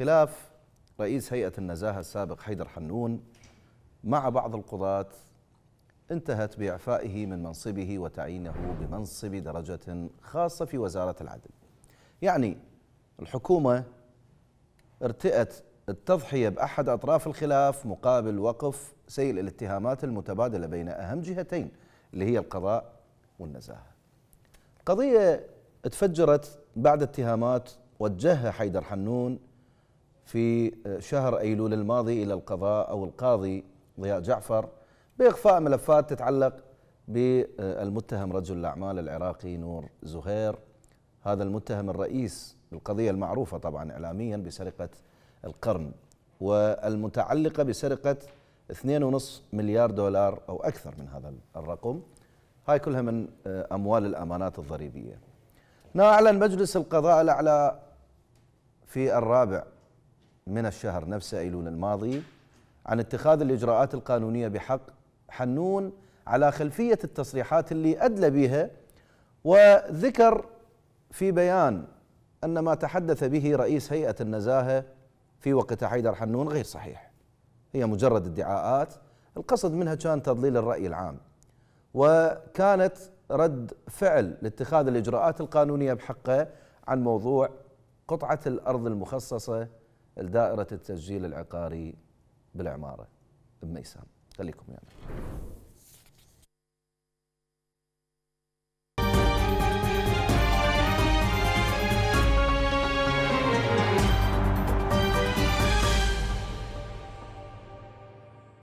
خلاف رئيس هيئة النزاهة السابق حيدر حنون مع بعض القضاة انتهت بإعفائه من منصبه وتعيينه بمنصب درجة خاصة في وزارة العدل يعني الحكومة ارتأت التضحية بأحد أطراف الخلاف مقابل وقف سيل الاتهامات المتبادلة بين أهم جهتين اللي هي القضاء والنزاهة قضيه تفجرت بعد اتهامات وجهها حيدر حنون في شهر أيلول الماضي إلى القضاء أو القاضي ضياء جعفر بإخفاء ملفات تتعلق بالمتهم رجل الأعمال العراقي نور زهير هذا المتهم الرئيس بالقضية المعروفة طبعا إعلاميا بسرقة القرن والمتعلقة بسرقة 2.5 مليار دولار أو أكثر من هذا الرقم هاي كلها من أموال الأمانات الضريبية أعلن مجلس القضاء الأعلى في الرابع من الشهر نفسه أيلول الماضي عن اتخاذ الإجراءات القانونية بحق حنون على خلفية التصريحات اللي أدلى بها وذكر في بيان أن ما تحدث به رئيس هيئة النزاهة في وقت حيدر حنون غير صحيح هي مجرد ادعاءات القصد منها كان تضليل الرأي العام وكانت رد فعل لاتخاذ الإجراءات القانونية بحقه عن موضوع قطعة الأرض المخصصة لدائرة التسجيل العقاري بالعمارة بميسان خليكم يعني.